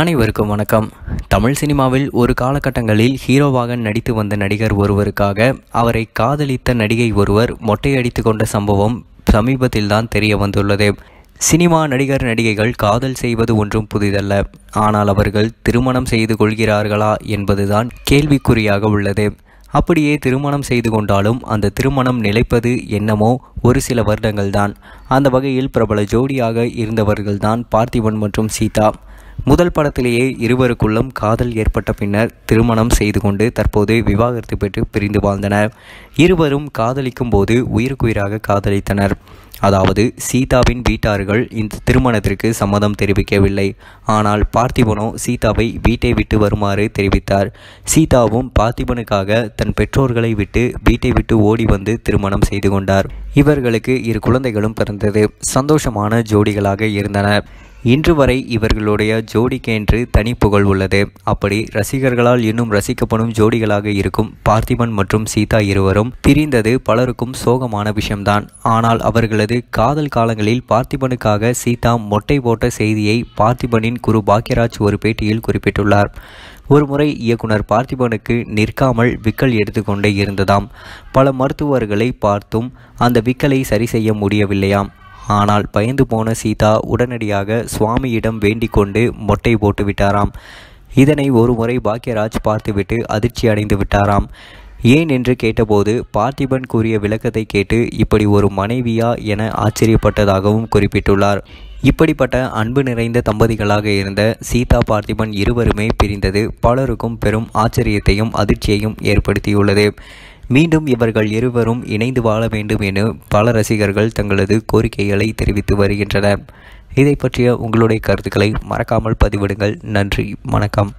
அனைவருக்கும் வணக்கம் தமிழ் சினிமாவில் ஒரு காலகட்டங்களில் ஹீரோவாக நடித்து வந்த நடிகர் ஒருவருக்காக அவரை காதலித்த நடிகை ஒருவர் மொட்டையடித்து கொண்ட சம்பவம் சமீபத்தில்தான் தெரிய வந்துள்ளது சினிமா நடிகர் நடிகைகள் காதல் செய்வது ஒன்றும் புதிதல்ல ஆனால் அவர்கள் திருமணம் செய்து கொள்கிறார்களா என்பதுதான் கேள்விக்குறியாக உள்ளது அப்படியே திருமணம் செய்து கொண்டாலும் அந்த திருமணம் நிலைப்பது என்னமோ ஒரு சில வருடங்கள்தான் அந்த வகையில் பிரபல ஜோடியாக இருந்தவர்கள்தான் பார்த்திபன் மற்றும் சீதா முதல் படத்திலேயே இருவருக்குள்ளும் காதல் ஏற்பட்ட பின்னர் திருமணம் செய்து கொண்டு தற்போது விவாகரத்து பெற்று பிரிந்து வாழ்ந்தனர் இருவரும் காதலிக்கும் போது உயிருக்குயிராக காதலித்தனர் அதாவது சீதாவின் வீட்டார்கள் இந்த திருமணத்திற்கு சம்மதம் தெரிவிக்கவில்லை ஆனால் பார்த்திபனோ சீதாவை வீட்டை விட்டு வருமாறு தெரிவித்தார் சீதாவும் பார்த்திபனுக்காக தன் பெற்றோர்களை விட்டு வீட்டை விட்டு ஓடி வந்து திருமணம் செய்து கொண்டார் இவர்களுக்கு இரு குழந்தைகளும் பிறந்தது சந்தோஷமான ஜோடிகளாக இருந்தனர் இன்று வரை இவர்களுடைய ஜோடிக்கு என்று தனி புகழ் உள்ளது அப்படி ரசிகர்களால் இன்னும் ரசிக்கப்படும் ஜோடிகளாக இருக்கும் பார்த்திபன் மற்றும் சீதா இருவரும் பிரிந்தது பலருக்கும் சோகமான விஷயம்தான் ஆனால் அவர்களது காதல் காலங்களில் பார்த்திபனுக்காக சீதா மொட்டை போட்ட செய்தியை பார்த்திபனின் குரு பாக்யராஜ் ஒரு பேட்டியில் குறிப்பிட்டுள்ளார் ஒருமுறை இயக்குனர் பார்த்திபனுக்கு நிற்காமல் விக்கல் எடுத்துக்கொண்டே இருந்ததாம் பல மருத்துவர்களை பார்த்தும் அந்த விக்கலை சரி செய்ய முடியவில்லையாம் ஆனால் பயந்து போன சீதா உடனடியாக சுவாமியிடம் வேண்டிக் கொண்டு மொட்டை போட்டு விட்டாராம் இதனை ஒருமுறை பாக்யராஜ் பார்த்துவிட்டு அதிர்ச்சி அடைந்து விட்டாராம் ஏன் என்று கேட்டபோது பார்த்திபன் கூறிய விளக்கத்தை கேட்டு இப்படி ஒரு மனைவியா என ஆச்சரியப்பட்டதாகவும் குறிப்பிட்டுள்ளார் இப்படிப்பட்ட அன்பு நிறைந்த தம்பதிகளாக இருந்த சீதா பார்த்திபன் இருவருமே பிரிந்தது பலருக்கும் பெரும் ஆச்சரியத்தையும் அதிர்ச்சியையும் ஏற்படுத்தியுள்ளது மீண்டும் இவர்கள் இருவரும் இணைந்து வாழ வேண்டும் என பல ரசிகர்கள் தங்களது கோரிக்கைகளை தெரிவித்து வருகின்றனர் இதை பற்றிய உங்களுடைய கருத்துக்களை மறக்காமல் பதிவிடுங்கள் நன்றி வணக்கம்